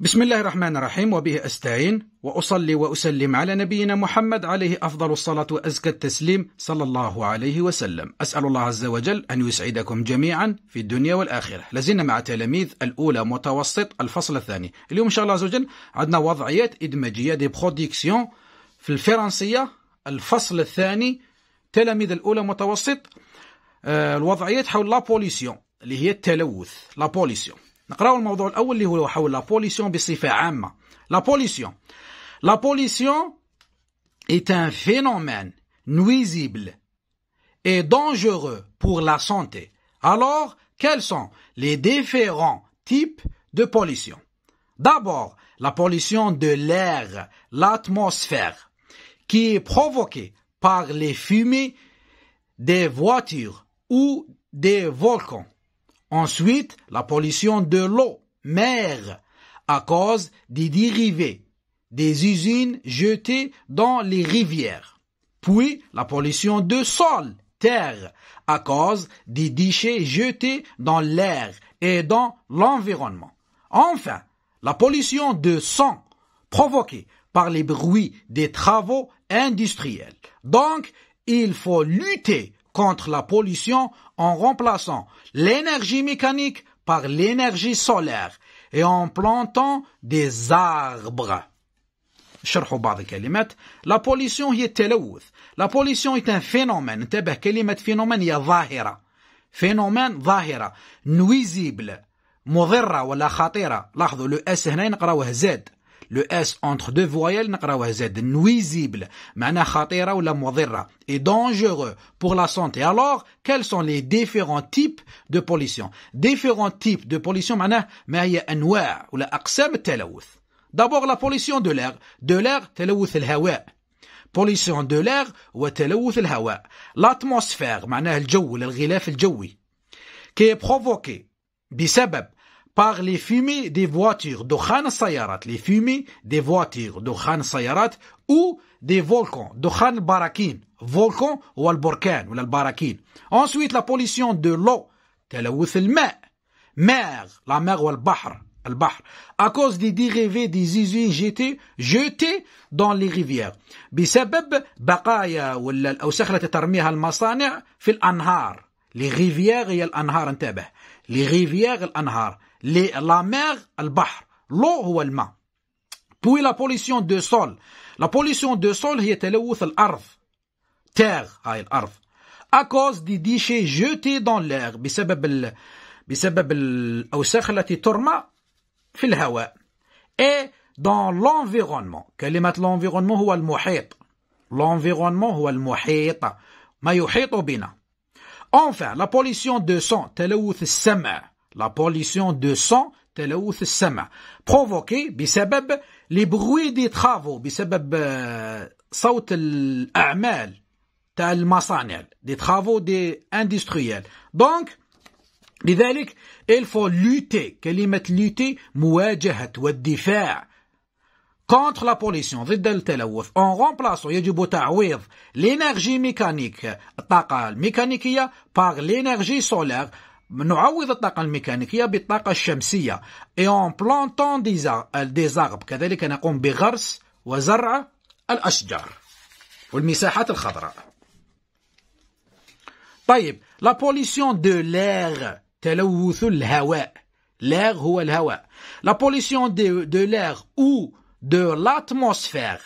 بسم الله الرحمن الرحيم وبه أستعين وأصلي وأسلم على نبينا محمد عليه أفضل الصلاة وأزكى التسليم صلى الله عليه وسلم أسأل الله عز وجل أن يسعدكم جميعا في الدنيا والآخرة لازلنا مع تلاميذ الأولى متوسط الفصل الثاني اليوم إن شاء الله عز وجل عندنا وضعيات إدماجية دي بروديكسيون في الفرنسية الفصل الثاني تلاميذ الأولى متوسط الوضعيات حول لابوليسيون اللي هي التلوث لابوليسيون La pollution est un phénomène nuisible et dangereux pour la santé. Alors, quels sont les différents types de pollution D'abord, la pollution de l'air, l'atmosphère, qui est provoquée par les fumées des voitures ou des volcans. Ensuite, la pollution de l'eau, mer, à cause des dérivés, des usines jetées dans les rivières. Puis, la pollution de sol, terre, à cause des déchets jetés dans l'air et dans l'environnement. Enfin, la pollution de sang, provoquée par les bruits des travaux industriels. Donc, il faut lutter contre la pollution en remplaçant l'énergie mécanique par l'énergie solaire et en plantant des arbres. La pollution الكلمات لا بوليسيون هي التلوث est un phénomène انتبه كلمة phénomène هي ظاهرة phénomène ظاهرة nuisible مضرة ولا خطيرة لاحظوا لو اس هنا نقراوه زاد le S entre deux voyelles نقراوه Z, nuisible khatira ou la مضرة et dangereux pour la santé alors quels sont les différents types de pollution différents types de pollution mana ما هي أنواع ولا أقسام التلوث d'abord la pollution de l'air de l'air تلوث الهواء pollution de l'air وتلوث الهواء l'atmosphère معناها الجو الغلاف الجوي qui est provoqué بسبب par les fumées des voitures d'Okhan Sayarat, les fumées des voitures d'Okhan Sayarat ou des volcans d'Okhan Barakin, volcan ou al ou al-Barakin. Ensuite, la pollution de l'eau, ou الماء, mer, la mer ou al-Bahr, al-Bahr, à cause des dérivés des usines jetées, jetées dans les rivières. بسبب بقايا ولا أو al ترميها المصانع في الأنهار. Les rivières et anhar les rivières et al-Anhar. La mer, le bâle. L'eau, c'est la main. Puis, la pollution de sol. La pollution de sol, c'est la terre. Terre, c'est l'arbre. a cause des déchets jetés dans l'air, à cause des déchets jetés dans l'air, dans l'air et dans l'environnement. L'environnement, c'est l'environnement. L'environnement, c'est l'environnement. Ce qui nous entoure. Enfin, la pollution de sang, c'est la mer. La pollution de son tel ouf sama provoquer provoquée, les bruits des travaux, bi sebep saut el amel tel masanel des travaux des industriels. Donc, dit il faut lutter, qu'elle y mette lutter, mowajehat wa contre la pollution de tel ouf. En remplaçant du botawir l'énergie mécanique, taqal mécanikiya par l'énergie solaire. نعوض الطاقة الميكانيكية بالطاقة الشمسية et en plantant des arbres كذلك نقوم بغرس وزرع الأشجار والمساحات الخضراء طيب لا بوليسيون دو l'air تلوث الهواء l'air هو الهواء لا بوليسيون de, de l'air ou de l'atmosphère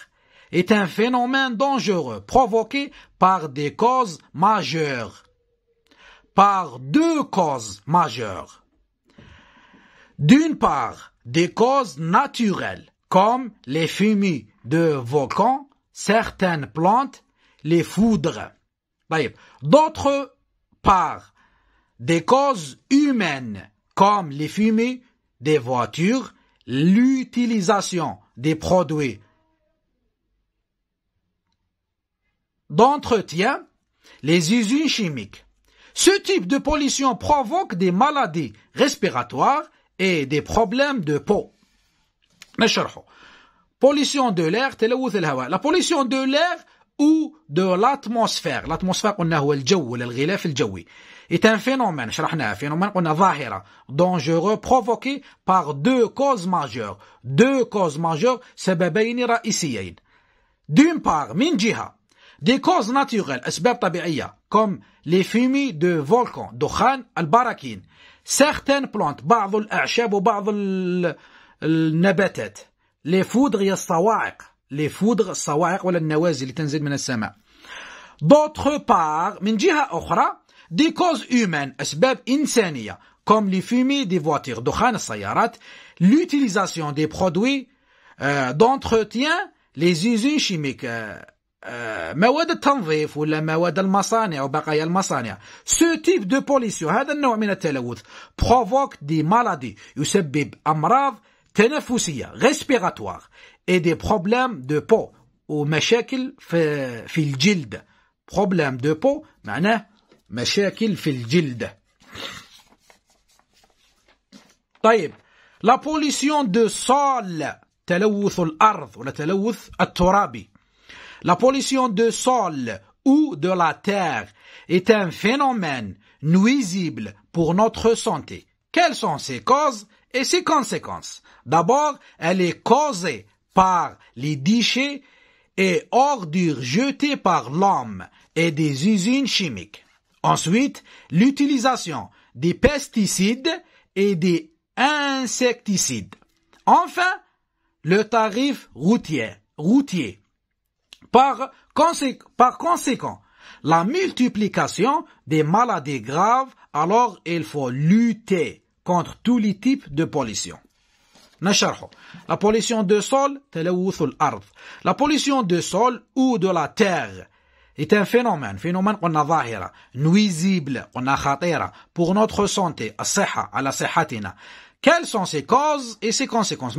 est un phénomène dangereux provoqué par des causes majeures par deux causes majeures. D'une part, des causes naturelles, comme les fumées de volcans, certaines plantes, les foudres. D'autre part, des causes humaines, comme les fumées des voitures, l'utilisation des produits d'entretien, les usines chimiques. Ce type de pollution provoque des maladies respiratoires et des problèmes de peau. Pollution de l'air, la pollution de l'air ou de l'atmosphère l'atmosphère on a est un phénomène phénomène qu'on a dangereux provoqué par deux causes majeures deux causes majeures d'une part minjiha, des causes naturelles, comme les fumées de volcans, al-Barakin, certaines plantes, euh, les foudres les foudres D'autre part, des causes humaines, comme les fumées des voitures, l'utilisation des produits euh, d'entretien, les usines chimiques, euh, آه، مواد التنظيف ولا مواد المصانع وبقايا المصانع سو تيب دو بوليسيون هذا النوع من التلوث بروفوك دي مالادي يسبب امراض تنفسيه ريسبيراتوار اي دي بروبليم دو بو ومشاكل في في الجلد بروبليم دو بو معناه مشاكل في الجلد طيب لا بوليسيون دو سول تلوث الارض ولا تلوث الترابي La pollution du sol ou de la terre est un phénomène nuisible pour notre santé. Quelles sont ses causes et ses conséquences D'abord, elle est causée par les déchets et ordures jetées par l'homme et des usines chimiques. Ensuite, l'utilisation des pesticides et des insecticides. Enfin, le tarif routier. routier. Par, par conséquent, la multiplication des maladies graves, alors il faut lutter contre tous les types de pollution. La pollution de sol, La pollution de sol ou de la terre est un phénomène, phénomène qu'on a vahira, nuisible, qu'on a pour notre santé, à la صحتنا. Quelles sont ses causes et ses conséquences?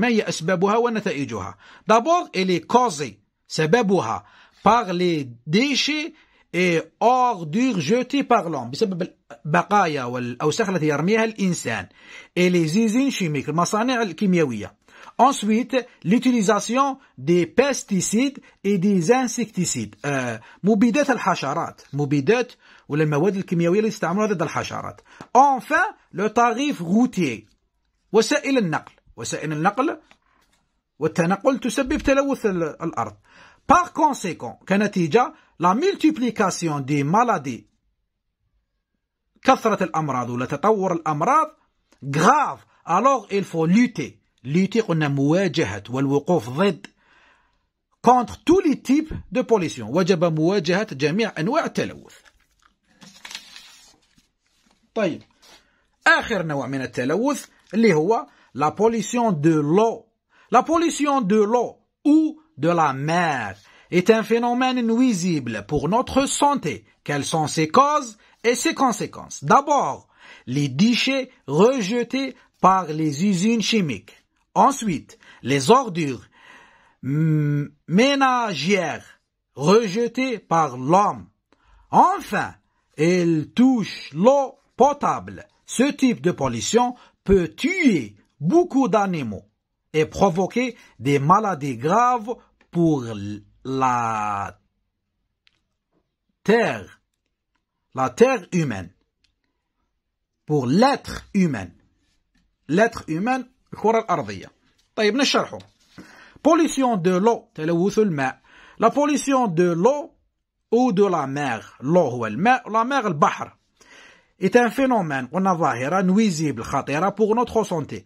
D'abord, elle est causée سببها par les déchets et ordures jetées par l'homme بسبب البقايا والأوساخ التي يرميها الإنسان et les usines chimiques المصانع الكيميائية Ensuite, l'utilisation des pesticides et des insecticides. Euh, مبيدات الحشرات. مبيدات ولا المواد الكيميائية اللي تستعملها ضد الحشرات. Enfin, le tarif routier. وسائل النقل. وسائل النقل والتنقل تسبب تلوث الأرض باغ كونسيكون كنتيجة لا ملتيبليكاسيون دي مالادي كثرة الأمراض ولا تطور الأمراض غاف الوغ il faut lutter lutter قلنا مواجهة والوقوف ضد كونتر تو لي تيب دو بوليسيون وجب مواجهة جميع أنواع التلوث طيب آخر نوع من التلوث اللي هو لا بوليسيون دو لو La pollution de l'eau ou de la mer est un phénomène nuisible pour notre santé. Quelles sont ses causes et ses conséquences D'abord, les déchets rejetés par les usines chimiques. Ensuite, les ordures hum, ménagères rejetées par l'homme. Enfin, elles touche l'eau potable. Ce type de pollution peut tuer beaucoup d'animaux et provoquer des maladies graves pour la terre, la terre humaine, pour l'être humain. L'être humain, Pollution de l'eau, La pollution de l'eau ou de la mer, l'eau la la mer Bahar, est un phénomène, on a ظاهرة nuisible, خطيرة pour notre santé.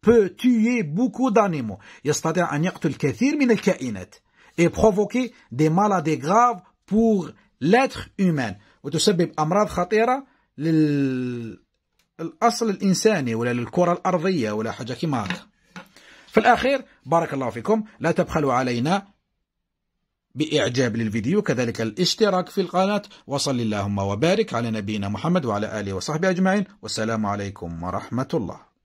peut tuer beaucoup d'animaux يستطيع أن يقتل كثير من الكائنات et provoquer des maladies graves pour l'être humain وتسبب أمراض خطيرة للأصل الإنساني ولا للكرة الأرضية ولا حاجة كيما هكا في الأخير بارك الله فيكم لا تبخلوا علينا بإعجاب للفيديو كذلك الاشتراك في القناة وصل اللهم وبارك على نبينا محمد وعلى آله وصحبه أجمعين والسلام عليكم ورحمة الله